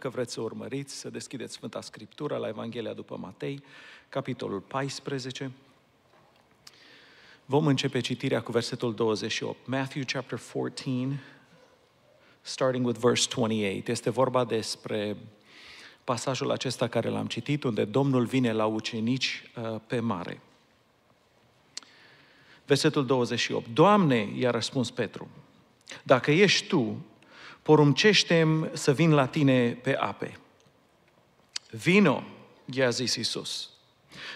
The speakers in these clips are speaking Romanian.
Dacă vreți să urmăriți, să deschideți Sfânta Scriptură la Evanghelia după Matei, capitolul 14. Vom începe citirea cu versetul 28. Matthew chapter 14, starting with verse 28. Este vorba despre pasajul acesta care l-am citit, unde Domnul vine la ucenici uh, pe mare. Versetul 28. Doamne, i-a răspuns Petru, dacă ești tu, porumcește să vin la tine pe ape. Vino, i-a zis Isus.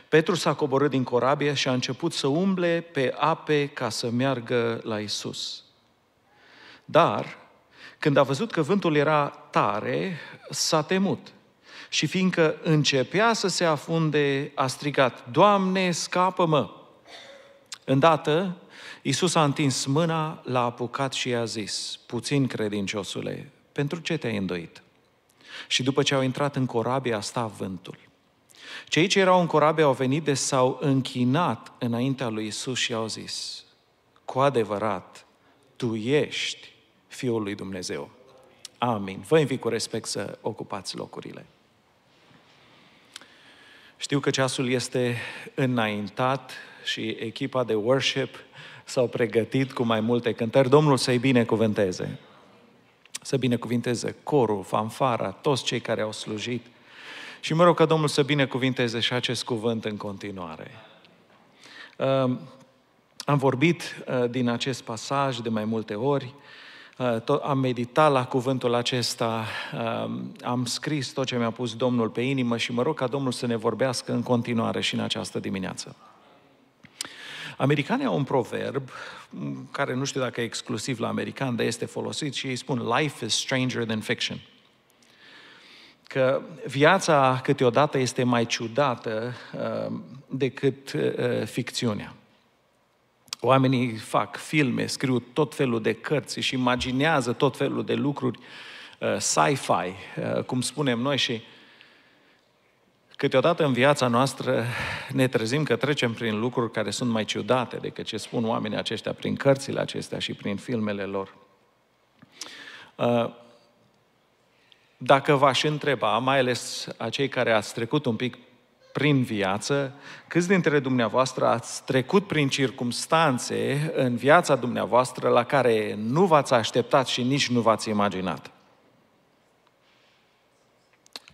Petru s-a coborât din corabie și a început să umble pe ape ca să meargă la Isus. Dar, când a văzut că vântul era tare, s-a temut. Și fiindcă începea să se afunde, a strigat, Doamne, scapă-mă! Îndată, Iisus a întins mâna, l-a apucat și i-a zis, puțin credinciosule, pentru ce te-ai îndoit? Și după ce au intrat în corabie, a stat vântul. Cei ce erau în corabie au venit de s-au închinat înaintea lui Isus și au zis, cu adevărat, Tu ești Fiul lui Dumnezeu. Amin. Vă invit cu respect să ocupați locurile. Știu că ceasul este înaintat și echipa de worship s-au pregătit cu mai multe cântări. Domnul să-i binecuvânteze. Să binecuvinteze corul, fanfara, toți cei care au slujit. Și mă rog ca Domnul să binecuvinteze și acest cuvânt în continuare. Am vorbit uh, din acest pasaj de mai multe ori, uh, am meditat la cuvântul acesta, um, am scris tot ce mi-a pus Domnul pe inimă și mă rog ca Domnul să ne vorbească în continuare și în această dimineață. Americanii au un proverb mm, care nu știu dacă e exclusiv la american, dar este folosit și ei spun life is stranger than fiction. Că viața câteodată este mai ciudată uh, decât uh, uh ficțiunea. Oamenii fac filme, scriu tot felul de cărți și imaginează tot felul de lucruri uh, sci-fi, uh, cum spunem noi, și uh, Câteodată în viața noastră ne trezim că trecem prin lucruri care sunt mai ciudate decât ce spun oamenii aceștia prin cărțile acestea și prin filmele lor. Uh, dacă v-aș întreba, mai ales a cei care ați trecut un pic prin viață, câți dintre dumneavoastră ați trecut prin circumstanțe în viața dumneavoastră la care nu v-ați așteptat și nici nu v-ați imaginat?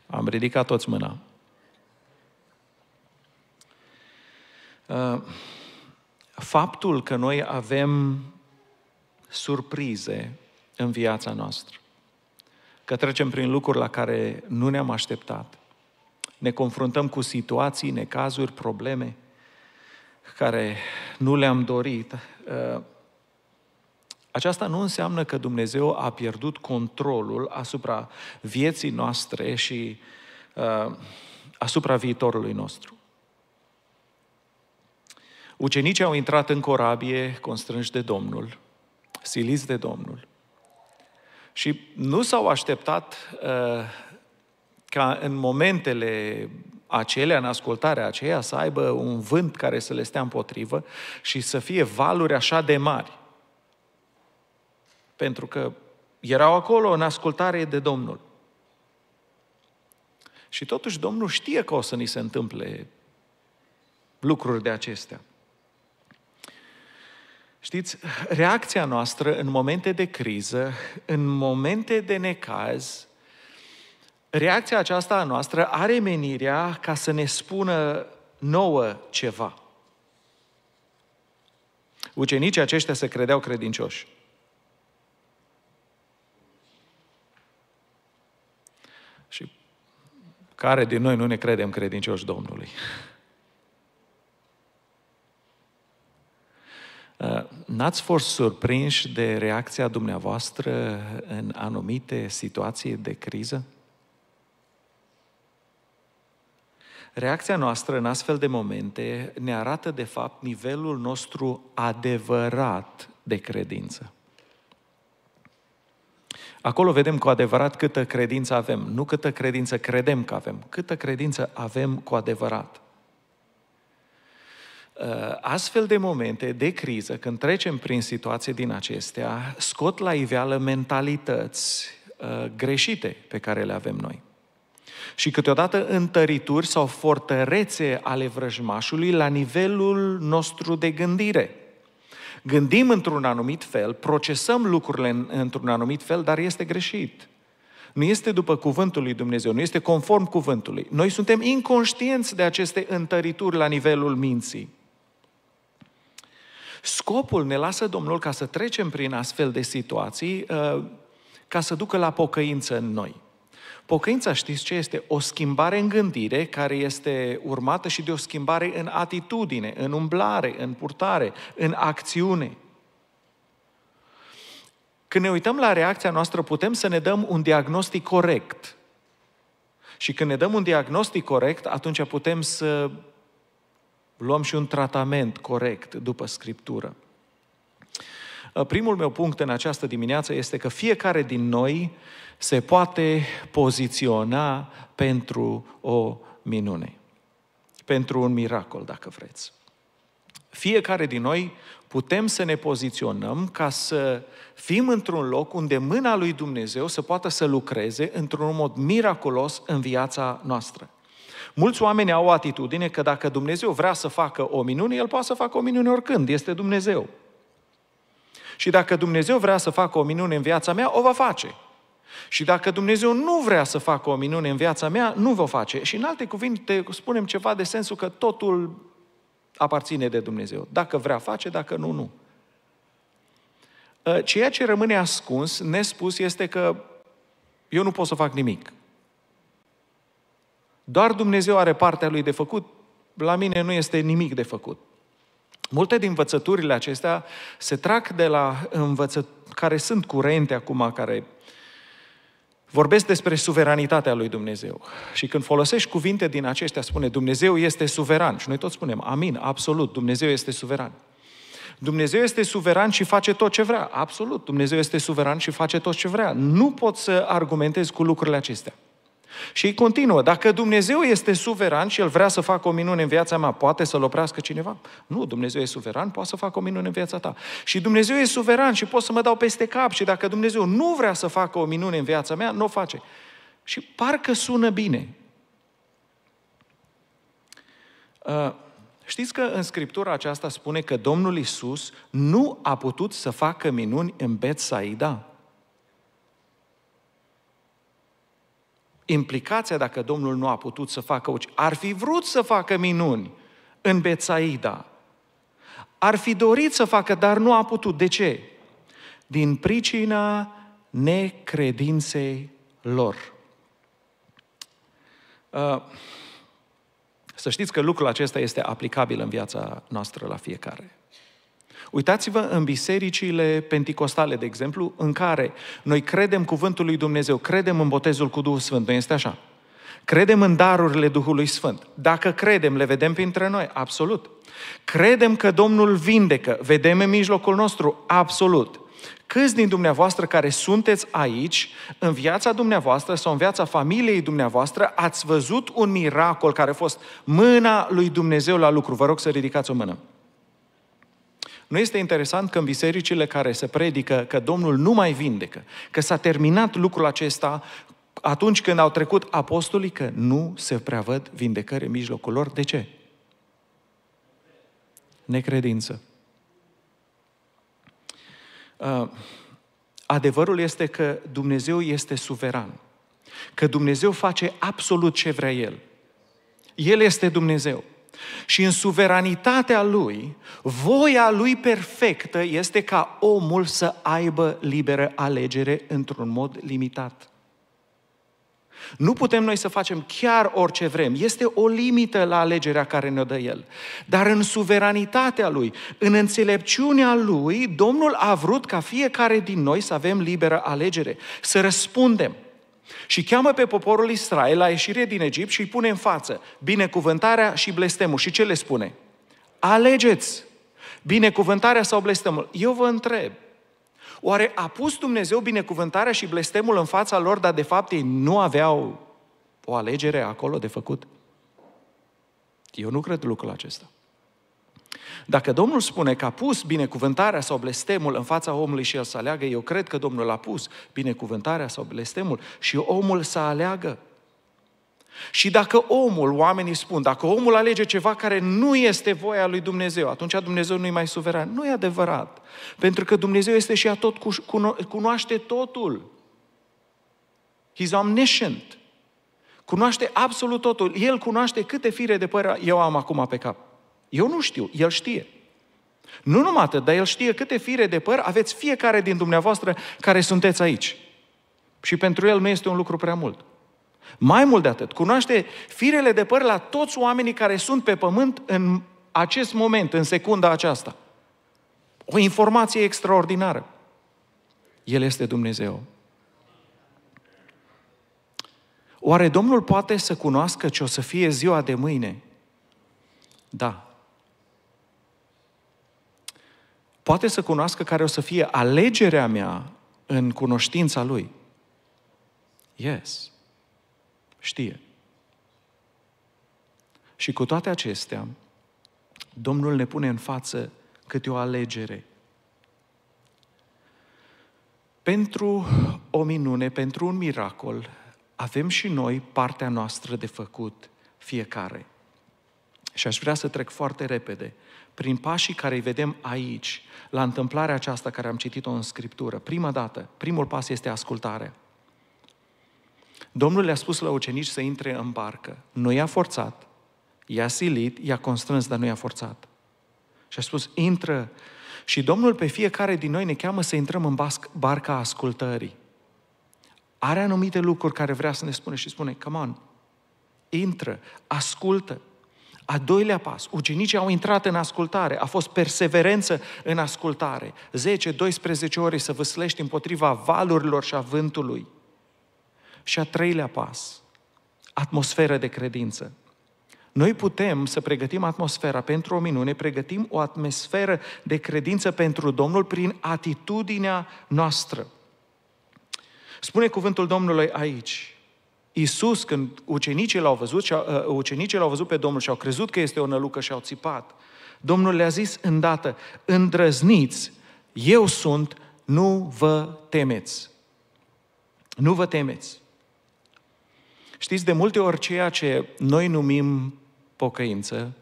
Am ridicat toți mâna. Uh, faptul că noi avem surprize în viața noastră, că trecem prin lucruri la care nu ne-am așteptat, ne confruntăm cu situații, necazuri, probleme care nu le-am dorit, uh, aceasta nu înseamnă că Dumnezeu a pierdut controlul asupra vieții noastre și uh, asupra viitorului nostru. Ucenicii au intrat în corabie constrânși de Domnul, siliți de Domnul. Și nu s-au așteptat uh, ca în momentele acelea, în ascultarea aceea, să aibă un vânt care să le stea împotrivă și să fie valuri așa de mari. Pentru că erau acolo în ascultare de Domnul. Și totuși Domnul știe că o să ni se întâmple lucruri de acestea. Știți, reacția noastră în momente de criză, în momente de necaz, reacția aceasta a noastră are menirea ca să ne spună nouă ceva. Ucenicii aceștia se credeau credincioși. Și care din noi nu ne credem credincioși Domnului? Eh, n-ați fost surprinși de reacția dumneavoastră în anumite situații de criză? Reacția noastră în astfel de momente ne arată, de fapt, nivelul nostru adevărat de credință. Acolo vedem cu adevărat câtă credință avem, nu câtă credință credem că avem, câtă credință avem cu adevărat. Uh, astfel de momente de criză, când trecem prin situații din acestea, scot la iveală mentalități uh, greșite pe care le avem noi. Și câteodată întărituri sau fortărețe ale vrăjmașului la nivelul nostru de gândire. Gândim într-un anumit fel, procesăm lucrurile într-un anumit fel, dar este greșit. Nu este după cuvântul lui Dumnezeu, nu este conform cuvântului. Noi suntem inconștienți de aceste întărituri la nivelul minții. Scopul ne lasă Domnul ca să trecem prin astfel de situații uh, ca să ducă la pocăință în noi. Pocăința, știți ce este? O schimbare în gândire care este urmată și de o schimbare în atitudine, în umblare, în purtare, în acțiune. Când ne uităm la reacția noastră, putem să ne dăm un diagnostic corect. Și când ne dăm un diagnostic corect, atunci putem să luăm și un tratament corect după Scriptură. Uh, primul meu punct în această dimineață este că fiecare din noi se poate poziționa pentru o minune, pentru un miracol, dacă vreți. Fiecare din noi putem să ne poziționăm ca să fim într-un loc unde mâna lui Dumnezeu să poată să lucreze într-un mod miraculos în viața noastră. Mulți oameni au o atitudine că dacă Dumnezeu vrea să facă o minune, El poate să facă o minune oricând, este Dumnezeu. Și dacă Dumnezeu vrea să facă o minune în viața mea, o va face. Și dacă Dumnezeu nu vrea să facă o minune în viața mea, nu vă face. Și în alte cuvinte spunem ceva de sensul că totul aparține de Dumnezeu. Dacă vrea, face, dacă nu, nu. Ă, ceea ce rămâne ascuns, nespus, este că eu nu pot să fac nimic. Doar Dumnezeu are partea lui de făcut, la mine nu este nimic de făcut. Multe din învățăturile acestea se trag de la învățături care sunt curente acum, care vorbesc despre suveranitatea lui Dumnezeu. Și când folosești cuvinte din acestea, spune Dumnezeu este suveran. Și noi toți spunem, amin, absolut, Dumnezeu este suveran. Dumnezeu este suveran și face tot ce vrea. Absolut, Dumnezeu este suveran și face tot ce vrea. Nu pot să argumentez cu lucrurile acestea. Și îi continuă, dacă Dumnezeu este suveran și El vrea să facă o minune în viața mea, poate să-L oprească cineva? Nu, Dumnezeu e suveran, poate să facă o minune în viața ta. Și Dumnezeu e suveran și pot să mă dau peste cap și dacă Dumnezeu nu vrea să facă o minune în viața mea, nu o face. Și parcă sună bine. Uh, știți că în Scriptura aceasta spune că Domnul Isus nu a putut să facă minuni în Betsaida? implicația dacă Domnul nu a putut să facă uci. Ar fi vrut să facă minuni în Betsaida. Ar fi dorit să facă, dar nu a putut. De ce? Din pricina necredinței lor. Uh, să știți că lucrul acesta este aplicabil în viața noastră la fiecare. Uitați-vă în bisericile penticostale, de exemplu, în care noi credem cuvântul lui Dumnezeu, credem în botezul cu Duhul Sfânt, nu este așa? Credem în darurile Duhului Sfânt. Dacă credem, le vedem printre noi, absolut. Credem că Domnul vindecă, vedem în mijlocul nostru, absolut. Câți din dumneavoastră care sunteți aici, în viața dumneavoastră sau în viața familiei dumneavoastră, ați văzut un miracol care a fost mâna lui Dumnezeu la lucru? Vă rog să ridicați o mână. Nu este interesant că în bisericile care se predică că Domnul nu mai vindecă, că s-a terminat lucrul acesta atunci când au trecut apostolii, că nu se prea văd vindecări în mijlocul lor. De ce? Necredință. Uh, adevărul este că Dumnezeu este suveran. Că Dumnezeu face absolut ce vrea El. El este Dumnezeu. Și în suveranitatea lui, voia lui perfectă este ca omul să aibă liberă alegere într-un mod limitat. Nu putem noi să facem chiar orice vrem. Este o limită la alegerea care ne-o dă El. Dar în suveranitatea Lui, în înțelepciunea Lui, Domnul a vrut ca fiecare din noi să avem liberă alegere, să răspundem. Și cheamă pe poporul Israel la ieșire din Egipt și îi pune în față binecuvântarea și blestemul. Și ce le spune? Alegeți! Binecuvântarea sau blestemul? Eu vă întreb, oare a pus Dumnezeu binecuvântarea și blestemul în fața lor, dar de fapt ei nu aveau o alegere acolo de făcut? Eu nu cred lucrul acesta. Dacă Domnul spune că a pus binecuvântarea sau blestemul în fața omului și el să aleagă, eu cred că Domnul a pus binecuvântarea sau blestemul și omul să aleagă. Și dacă omul, oamenii spun, dacă omul alege ceva care nu este voia lui Dumnezeu, atunci Dumnezeu nu-i mai suveran. Nu e adevărat. Pentru că Dumnezeu este și a tot cunoaște totul. He's omniscient. Cunoaște absolut totul. El cunoaște câte fire de păr eu am acum pe cap. Eu nu știu, El știe. Nu numai atât, dar El știe câte fire de păr aveți fiecare din dumneavoastră care sunteți aici. Și pentru El nu este un lucru prea mult. Mai mult de atât, cunoaște firele de păr la toți oamenii care sunt pe pământ în acest moment, în secunda aceasta. O informație extraordinară. El este Dumnezeu. Oare Domnul poate să cunoască ce o să fie ziua de mâine? Da, poate să cunoască care o să fie alegerea mea în cunoștința lui. Yes. Știe. Și cu toate acestea, Domnul ne pune în față câte o alegere. Pentru o minune, pentru un miracol, avem și noi partea noastră de făcut fiecare. Și aș vrea să trec foarte repede prin pașii care îi vedem aici, la întâmplarea aceasta care am citit-o în Scriptură. Prima dată, primul pas este ascultare. Domnul le-a spus la ucenici să intre în barcă. Nu i-a forțat, i-a silit, i-a constrâns, dar nu i-a forțat. Și a spus, intră. Și Domnul pe fiecare din noi ne cheamă să intrăm în barca ascultării. Are anumite lucruri care vrea să ne spune și spune, come on, intră, ascultă, a doilea pas, ucenicii au intrat în ascultare, a fost perseverență în ascultare. 10-12 ore să văslești împotriva valurilor și a vântului. Și a treilea pas, atmosferă de credință. Noi putem să pregătim atmosfera pentru o minune, pregătim o atmosferă de credință pentru Domnul prin atitudinea noastră. Spune cuvântul Domnului aici, Iisus, când ucenicii l-au văzut, și, uh, ucenicii l-au văzut pe Domnul și au crezut că este o nălucă și au țipat, Domnul le-a zis îndată, îndrăzniți, eu sunt, nu vă temeți. Nu vă temeți. Știți, de multe ori ceea ce noi numim pocăință,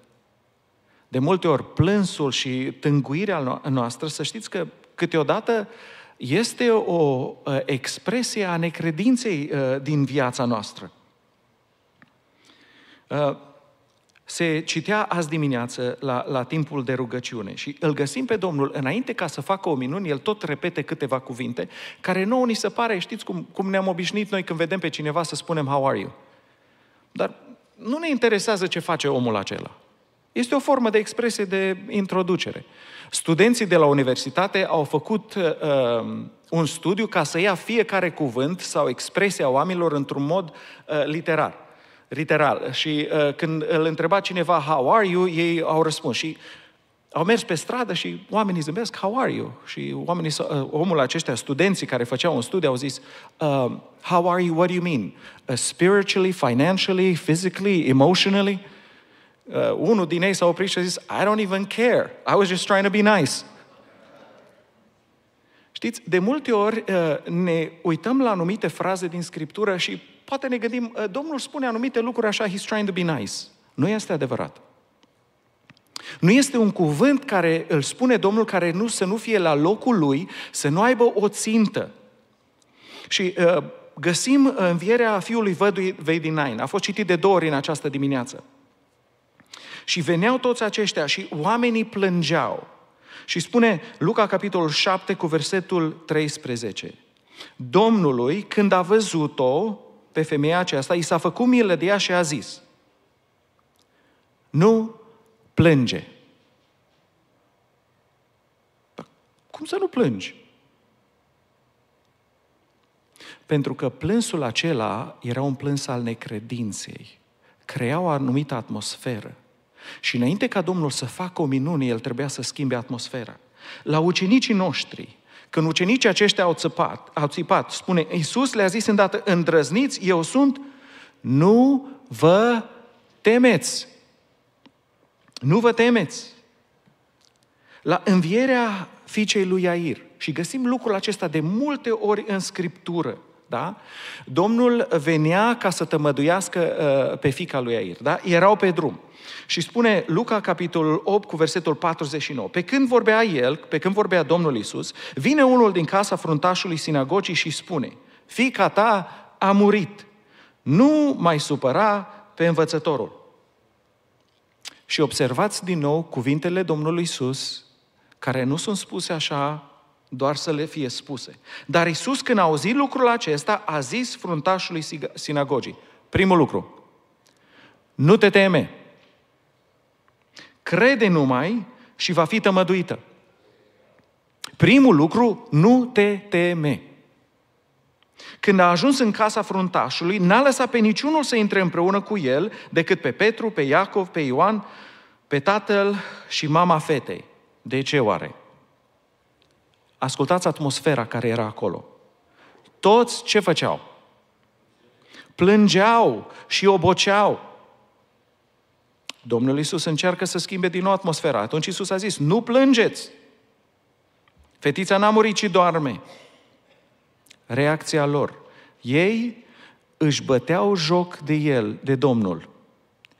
de multe ori plânsul și tânguirea noastră, să știți că câteodată uh, este o expresie a necredinței uh, din viața noastră. Uh, se citea azi dimineață la, la timpul de rugăciune și îl găsim pe Domnul înainte ca să facă o minune, el tot repete câteva cuvinte care nouă ni se pare, știți cum, cum ne-am obișnuit noi când vedem pe cineva să spunem How are you? Dar nu ne interesează ce face omul acela. Este o formă de expresie de introducere. Studenții de la universitate au făcut uh, uh un studiu ca să ia fiecare cuvânt sau expresie a oamenilor într-un mod uh, literar. Literal. Și uh, când îl întreba cineva how are you, ei au răspuns și au mers pe stradă și oamenii zâmbesc, how are you? Și oamenii, uh, omul acestea, studenții care făceau un studiu, au zis, uh, how are you, what do you mean? Uh, spiritually, financially, physically, emotionally? Uh, uh, unul din ei s-a oprit și a zis, I don't even care, I was just trying to be nice. Știți, de multe ori uh, ne uităm la anumite fraze din Scriptură și poate ne gândim, uh, Domnul spune anumite lucruri așa, he's trying to be nice. Nu este adevărat. Nu este un cuvânt care îl spune Domnul care nu să nu fie la locul lui, să nu aibă o țintă. Și uh, găsim învierea fiului văduvei din Nain. A fost citit de două ori în această dimineață. Și veneau toți aceștia și oamenii plângeau. Și spune Luca capitolul 7 cu versetul 13. Domnului, când a văzut-o pe femeia aceasta, i s-a făcut milă de ea și a zis, nu plânge. Dar cum să nu plângi? Pentru că plânsul acela era un plâns al necredinței. Crea o anumită atmosferă. Și înainte ca Domnul să facă o minune, el trebuia să schimbe atmosfera. La ucenicii noștri, când ucenicii aceștia au, țipat, au țipat, spune, Iisus le-a zis îndată, îndrăzniți, eu sunt, nu vă temeți. Nu vă temeți. La învierea fiicei lui Iair, și găsim lucrul acesta de multe ori în Scriptură, da? Domnul venea ca să tămăduiască uh, pe fica lui Air. Da? Erau pe drum. Și spune Luca, capitolul 8, cu versetul 49. Pe când vorbea el, pe când vorbea Domnul Isus, vine unul din casa fruntașului sinagogii și spune, fica ta a murit, nu mai supăra pe învățătorul. Și observați din nou cuvintele Domnului Isus, care nu sunt spuse așa doar să le fie spuse. Dar Isus, când a auzit lucrul acesta, a zis fruntașului sinagogii, primul lucru, nu te teme, crede numai și va fi tămăduită. Primul lucru, nu te teme. Când a ajuns în casa fruntașului, n-a lăsat pe niciunul să intre împreună cu el, decât pe Petru, pe Iacov, pe Ioan, pe tatăl și mama fetei. De ce oare? Ascultați atmosfera care era acolo. Toți ce făceau? Plângeau și oboceau. Domnul Isus încearcă să schimbe din nou atmosfera. Atunci Isus a zis, nu plângeți! Fetița n-a murit, ci doarme. Reacția lor. Ei își băteau joc de el, de Domnul,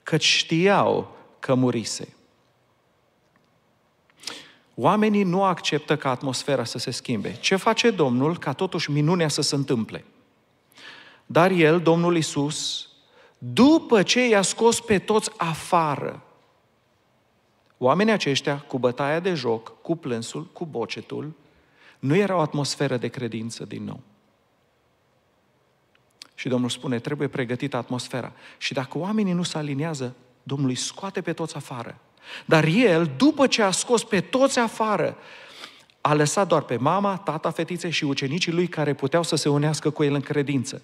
căci știau că murise. Oamenii nu acceptă ca atmosfera să se schimbe. Ce face Domnul ca totuși minunea să se întâmple? Dar el, Domnul Isus, după ce i-a scos pe toți afară, oamenii aceștia, cu bătaia de joc, cu plânsul, cu bocetul, nu era o atmosferă de credință din nou. Și Domnul spune, trebuie pregătită atmosfera. Și dacă oamenii nu se aliniază, Domnul îi scoate pe toți afară dar el, după ce a scos pe toți afară, a lăsat doar pe mama, tata fetiței și ucenicii lui care puteau să se unească cu el în credință.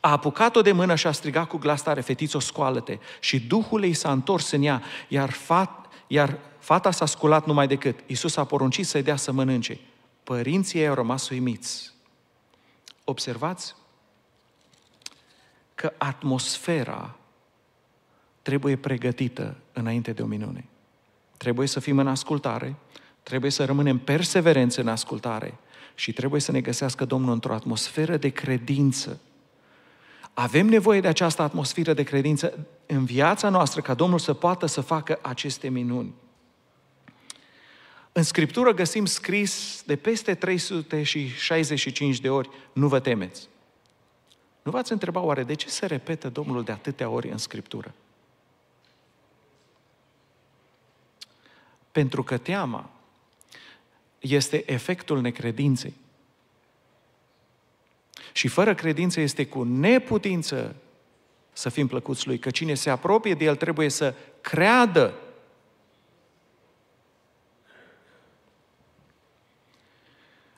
A apucat-o de mână și a strigat cu glas tare, fetițo, scoală-te! Și Duhul ei s-a întors în ea, iar, fat, iar fata s-a sculat numai decât. Iisus a poruncit să-i dea să mănânce. Părinții ei au rămas uimiți. Observați că atmosfera trebuie pregătită înainte de o minune. Trebuie să fim în ascultare, trebuie să rămânem perseverenți în ascultare și trebuie să ne găsească Domnul într-o atmosferă de credință. Avem nevoie de această atmosferă de credință în viața noastră ca Domnul să poată să facă aceste minuni. În Scriptură găsim scris de peste 365 de ori, nu vă temeți. Nu v-ați întrebat oare de ce se repetă Domnul de atâtea ori în Scriptură? Pentru că teama este efectul necredinței. Și fără credință este cu neputință să fim plăcuți lui, că cine se apropie de el trebuie să creadă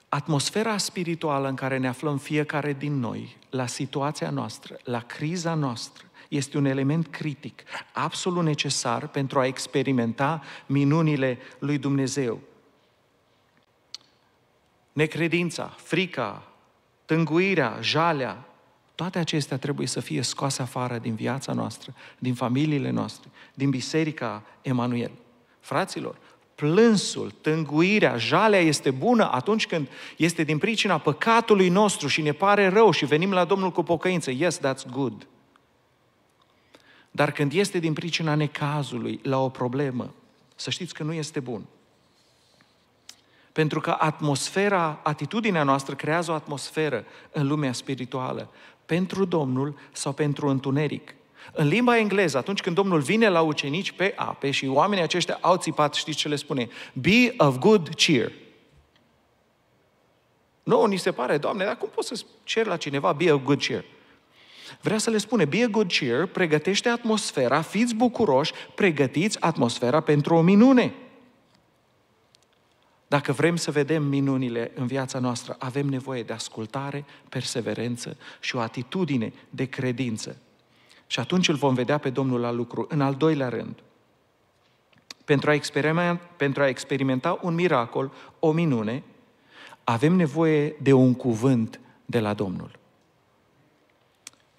Atmosfera spirituală în care ne aflăm fiecare din noi, la situația noastră, la criza noastră, este un element critic, absolut necesar pentru a experimenta minunile lui Dumnezeu. Necredința, frica, tânguirea, jalea, toate acestea trebuie să fie scoase afară din viața noastră, din familiile noastre, din biserica Emanuel. Fraților, plânsul, tânguirea, jalea este bună atunci când este din pricina păcatului nostru și ne pare rău și venim la Domnul cu pocăință. Yes, that's good. Dar când este din pricina necazului la o problemă, să știți că nu este bun. Pentru că atmosfera, atitudinea noastră creează o atmosferă în lumea spirituală, pentru Domnul sau pentru întuneric. În limba engleză, atunci când Domnul vine la ucenici pe ape și oamenii aceștia au țipat, știți ce le spune? Be of good cheer. Nu, no, ni se pare, Doamne, dar cum poți să cer la cineva be of good cheer? Vrea să le spune, be a good cheer, pregătește atmosfera, fiți bucuroși, pregătiți atmosfera pentru o minune. Dacă vrem să vedem minunile în viața noastră, avem nevoie de ascultare, perseverență și o atitudine de credință. Și atunci îl vom vedea pe Domnul la lucru. În al doilea rând, pentru a, experimenta, pentru a experimenta un miracol, o minune, avem nevoie de un cuvânt de la Domnul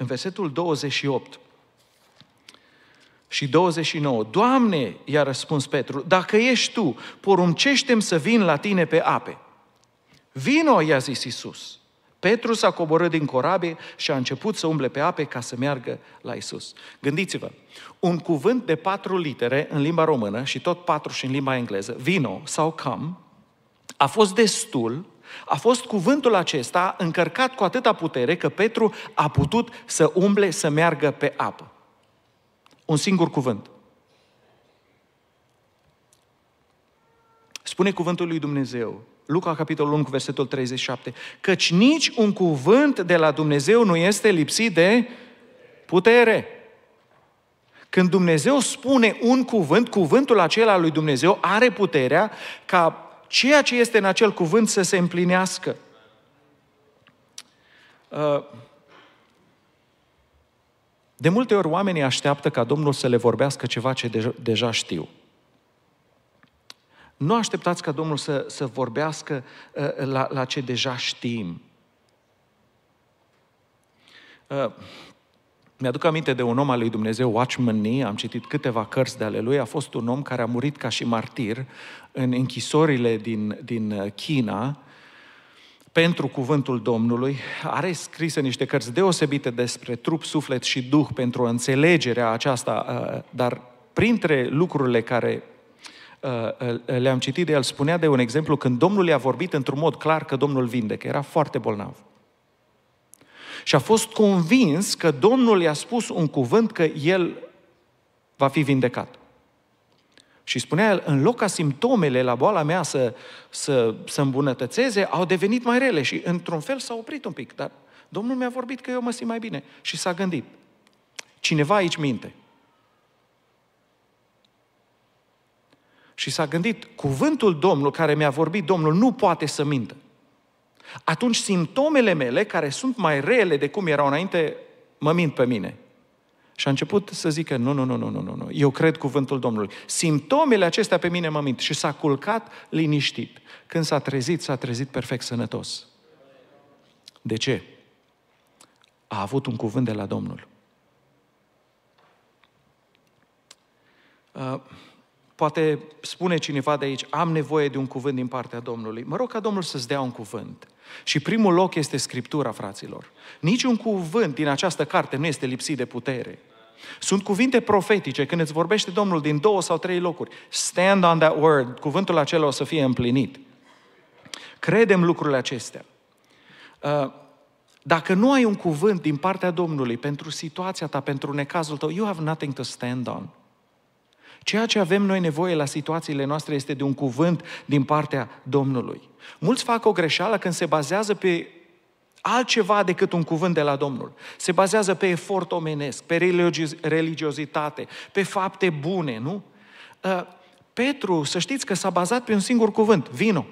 în versetul 28 și 29. Doamne, i-a răspuns Petru, dacă ești tu, poruncește-mi să vin la tine pe ape. Vino, i-a zis Isus. Petru s-a coborât din corabie și a început să umble pe ape ca să meargă la Isus. Gândiți-vă, un cuvânt de patru litere în limba română și tot patru și în limba engleză, vino sau come, a fost destul a fost cuvântul acesta încărcat cu atâta putere că Petru a putut să umble, să meargă pe apă. Un singur cuvânt. Spune cuvântul lui Dumnezeu, Luca, capitolul 1, versetul 37, căci nici un cuvânt de la Dumnezeu nu este lipsit de putere. Când Dumnezeu spune un cuvânt, cuvântul acela lui Dumnezeu are puterea ca ceea ce este în acel cuvânt să se împlinească. Uh, de multe ori oamenii așteaptă ca Domnul să le vorbească ceva ce deja știu. Nu așteptați ca Domnul să, să vorbească uh, la, la ce deja știm. Uh, mi-aduc aminte de un om al lui Dumnezeu, Watchman Nee, am citit câteva cărți de ale lui, a fost un om care a murit ca și martir în închisorile din, din uh, China pentru cuvântul Domnului. Are scrise niște cărți deosebite despre trup, suflet și duh pentru înțelegerea aceasta, uh, dar printre lucrurile care uh, le-am citit de el, spunea de un exemplu când Domnul i-a vorbit într-un mod clar că Domnul vindecă. Era foarte bolnav. Și a fost convins că Domnul i-a spus un cuvânt că el va fi vindecat. Și spunea el, în loc ca simptomele la boala mea să, să, să îmbunătățeze, au devenit mai rele și într-un fel s-a oprit un pic. Dar Domnul mi-a vorbit că eu mă simt mai bine și s-a gândit. Cineva aici minte. Și s-a gândit, cuvântul Domnului care mi-a vorbit Domnul nu poate să mintă atunci simptomele mele, care sunt mai rele de cum erau înainte, mă mint pe mine. Și a început să zică, nu, nu, nu, nu, nu, nu, eu cred cuvântul Domnului. Simptomele acestea pe mine mă mint. Și s-a culcat liniștit. Când s-a trezit, s-a trezit perfect sănătos. De ce? A avut un cuvânt de la Domnul. Uh, Poate spune cineva de aici, am nevoie de un cuvânt din partea Domnului. Mă rog ca Domnul să-ți dea un cuvânt. Și primul loc este Scriptura, fraților. Niciun cuvânt din această carte nu este lipsit de putere. Sunt cuvinte profetice când îți vorbește Domnul din două sau trei locuri. Stand on that word. Cuvântul acela o să fie împlinit. Credem lucrurile acestea. Uh, dacă nu ai un cuvânt din partea Domnului pentru situația ta, pentru necazul tău, you have nothing to stand on. Ceea ce avem noi nevoie la situațiile noastre este de un cuvânt din partea Domnului. Mulți fac o greșeală când se bazează pe altceva decât un cuvânt de la Domnul. Se bazează pe efort omenesc, pe religiozitate, pe fapte bune, nu? Uh, Petru, să știți că s-a bazat pe un singur cuvânt, vino.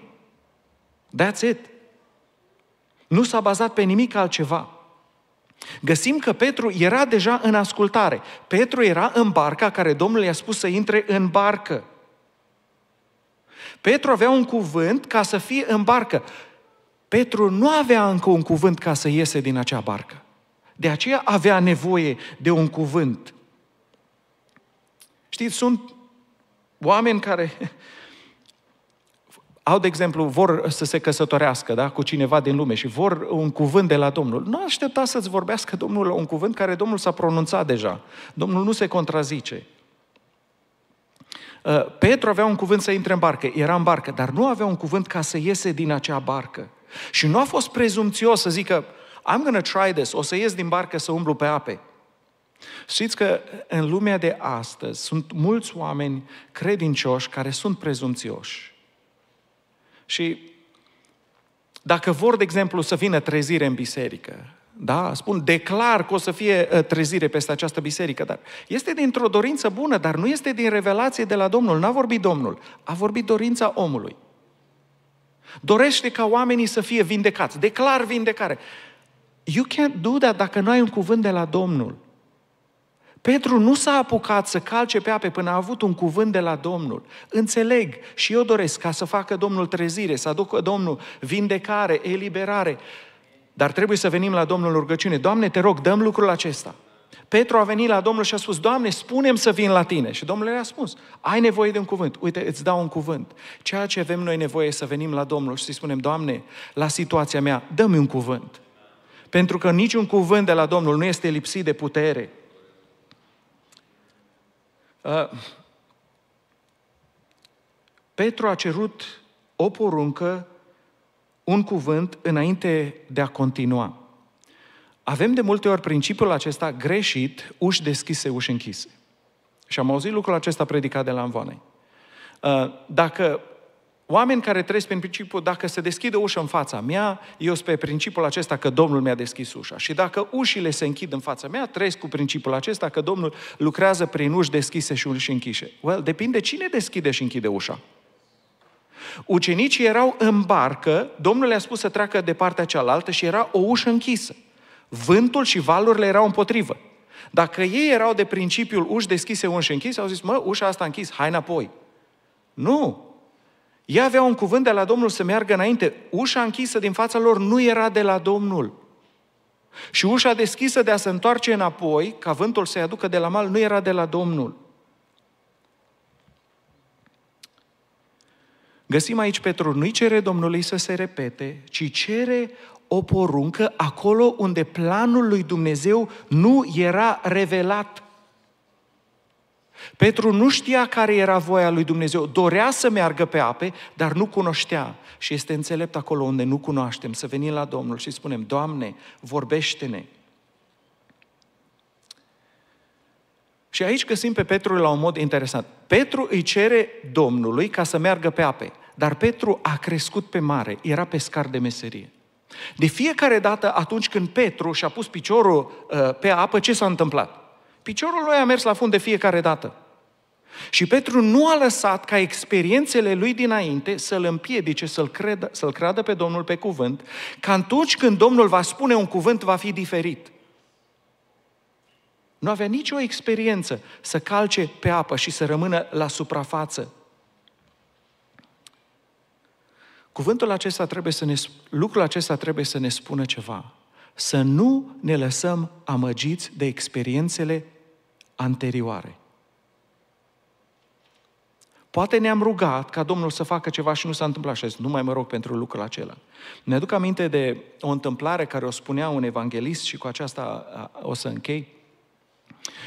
That's it. Nu s-a bazat pe nimic altceva. Găsim că Petru era deja în ascultare. Petru era în barca care Domnul i-a spus să intre în barcă. Petru avea un cuvânt ca să fie în barcă. Petru nu avea încă un cuvânt ca să iese din acea barcă. De aceea avea nevoie de un cuvânt. Știți, sunt oameni care au, de exemplu, vor să se căsătorească da, cu cineva din lume și vor un cuvânt de la Domnul, nu aștepta să-ți vorbească Domnul un cuvânt care Domnul s-a pronunțat deja. Domnul nu se contrazice. Uh, Petru avea un cuvânt să intre în barcă, era în barcă, dar nu avea un cuvânt ca să iese din acea barcă. Și nu a fost prezumțios să zică, I'm gonna try this, o să ies din barcă să umblu pe ape. Știți că în lumea de astăzi sunt mulți oameni credincioși care sunt prezumțioși. Și dacă vor, de exemplu, să vină trezire în biserică, da, spun, declar că o să fie ă, trezire peste această biserică, dar este dintr-o dorință bună, dar nu este din revelație de la Domnul. N-a vorbit Domnul, a vorbit dorința omului. Dorește ca oamenii să fie vindecați, declar vindecare. You can't do that dacă nu ai un cuvânt de la Domnul. Petru nu s-a apucat să calce pe ape până a avut un cuvânt de la Domnul. Înțeleg și eu doresc ca să facă Domnul trezire, să aducă Domnul vindecare, eliberare. Dar trebuie să venim la Domnul rugăciune. Doamne, te rog, dăm lucrul acesta. Petru a venit la Domnul și a spus, Doamne, spunem să vin la tine. Și Domnul le a spus, ai nevoie de un cuvânt. Uite, îți dau un cuvânt. Ceea ce avem noi nevoie să venim la Domnul și să-i spunem, Doamne, la situația mea, dă-mi un cuvânt. Pentru că niciun cuvânt de la Domnul nu este lipsit de putere. Uh, Petru a cerut o poruncă, un cuvânt, înainte de a continua. Avem de multe ori principiul acesta greșit, uși deschise, uși închise. Și am auzit lucrul acesta predicat de la Anvoanei. Uh, dacă Oameni care trăiesc prin principiul, dacă se deschide ușa în fața mea, eu sunt pe principiul acesta că Domnul mi-a deschis ușa. Și dacă ușile se închid în fața mea, trăiesc cu principiul acesta că Domnul lucrează prin uși deschise și uși închise. Well, depinde cine deschide și închide ușa. Ucenicii erau în barcă, Domnul le-a spus să treacă de partea cealaltă și era o ușă închisă. Vântul și valurile erau împotrivă. Dacă ei erau de principiul uși deschise, uși închise, au zis, mă, ușa asta închis, hai înapoi. Nu, ea avea un cuvânt de la Domnul să meargă înainte. Ușa închisă din fața lor nu era de la Domnul. Și ușa deschisă de a se întoarce înapoi, ca vântul să-i aducă de la mal, nu era de la Domnul. Găsim aici Petru, nu-i cere Domnului să se repete, ci cere o poruncă acolo unde planul lui Dumnezeu nu era revelat. Petru nu știa care era voia lui Dumnezeu, dorea să meargă pe ape, dar nu cunoștea. Și este înțelept acolo unde nu cunoaștem, să venim la Domnul și spunem, Doamne, vorbește-ne. Și aici găsim pe Petru la un mod interesant. Petru îi cere Domnului ca să meargă pe ape, dar Petru a crescut pe mare, era pescar de meserie. De fiecare dată atunci când Petru și-a pus piciorul uh, pe apă, ce s-a întâmplat? Piciorul lui a mers la fund de fiecare dată. Și Petru nu a lăsat ca experiențele lui dinainte să-l împiedice să-l, creadă, să-l creadă pe Domnul pe cuvânt, că atunci când Domnul va spune un cuvânt, va fi diferit. Nu avea nicio experiență să calce pe apă și să rămână la suprafață. Cuvântul acesta trebuie să ne, lucrul acesta trebuie să ne spună ceva. Să nu ne lăsăm amăgiți de experiențele anterioare. Poate ne-am rugat ca Domnul să facă ceva și nu s-a întâmplat și nu mai mă rog pentru lucrul acela. Ne aduc aminte de o întâmplare care o spunea un evanghelist și cu aceasta o să închei.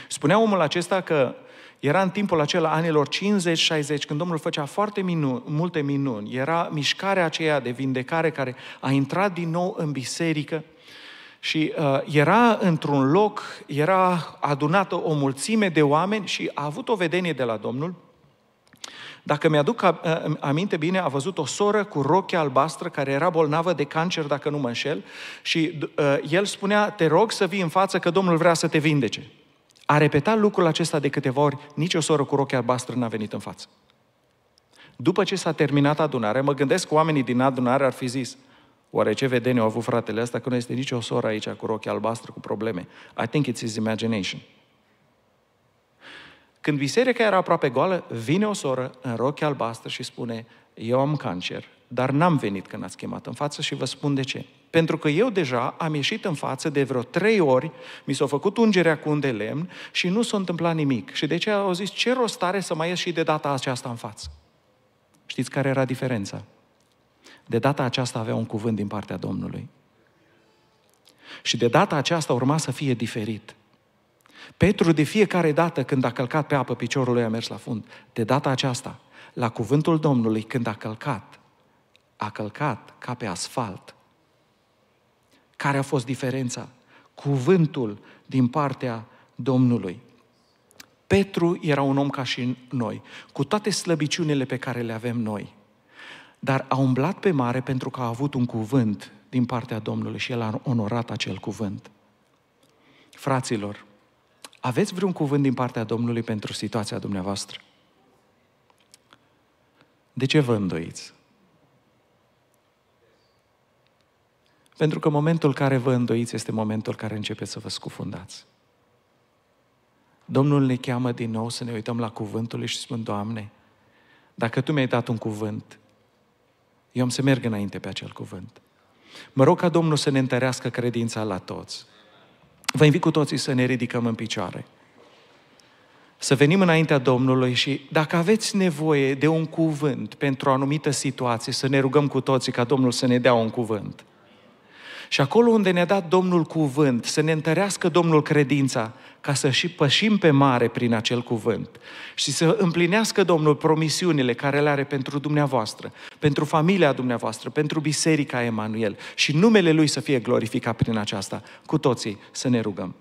Spunea omul acesta că era în timpul acela anilor 50-60, când Domnul făcea foarte minu- multe minuni. Era mișcarea aceea de vindecare care a intrat din nou în biserică și uh, era într-un loc, era adunată o mulțime de oameni și a avut o vedenie de la Domnul. Dacă mi-aduc uh, aminte bine, a văzut o soră cu roche albastră care era bolnavă de cancer, dacă nu mă înșel, și uh, el spunea, te rog să vii în față că Domnul vrea să te vindece. A repetat lucrul acesta de câteva ori, nici o soră cu roche albastră n-a venit în față. După ce s-a terminat adunarea, mă gândesc că oamenii din adunare ar fi zis, Oare ce vedene au avut fratele ăsta că nu este nicio soră aici cu roche albastră, cu probleme? I think it's his imagination. Când biserica era aproape goală, vine o soră în rochie albastră și spune, eu am cancer, dar n-am venit când ați chemat în față și vă spun de ce. Pentru că eu deja am ieșit în față de vreo trei ori, mi s-a făcut ungerea cu un de lemn și nu s-a întâmplat nimic. Și de ce au zis, ce rost are să mai ies și de data aceasta în față? Știți care era diferența? De data aceasta avea un cuvânt din partea Domnului. Și de data aceasta urma să fie diferit. Petru de fiecare dată când a călcat pe apă, piciorul lui a mers la fund. De data aceasta, la cuvântul Domnului, când a călcat, a călcat ca pe asfalt. Care a fost diferența? Cuvântul din partea Domnului. Petru era un om ca și noi, cu toate slăbiciunile pe care le avem noi dar a umblat pe mare pentru că a avut un cuvânt din partea Domnului și el a onorat acel cuvânt. Fraților, aveți vreun cuvânt din partea Domnului pentru situația dumneavoastră? De ce vă îndoiți? Pentru că momentul care vă îndoiți este momentul care începe să vă scufundați. Domnul ne cheamă din nou să ne uităm la cuvântul și spun, Doamne, dacă Tu mi-ai dat un cuvânt, eu am să merg înainte pe acel cuvânt. Mă rog ca Domnul să ne întărească credința la toți. Vă invit cu toții să ne ridicăm în picioare. Să venim înaintea Domnului și dacă aveți nevoie de un cuvânt pentru o anumită situație, să ne rugăm cu toții ca Domnul să ne dea un cuvânt. Și acolo unde ne-a dat Domnul cuvânt, să ne întărească Domnul credința, ca să și pășim pe mare prin acel cuvânt și să împlinească Domnul promisiunile care le are pentru dumneavoastră, pentru familia dumneavoastră, pentru Biserica Emanuel și numele Lui să fie glorificat prin aceasta. Cu toții să ne rugăm.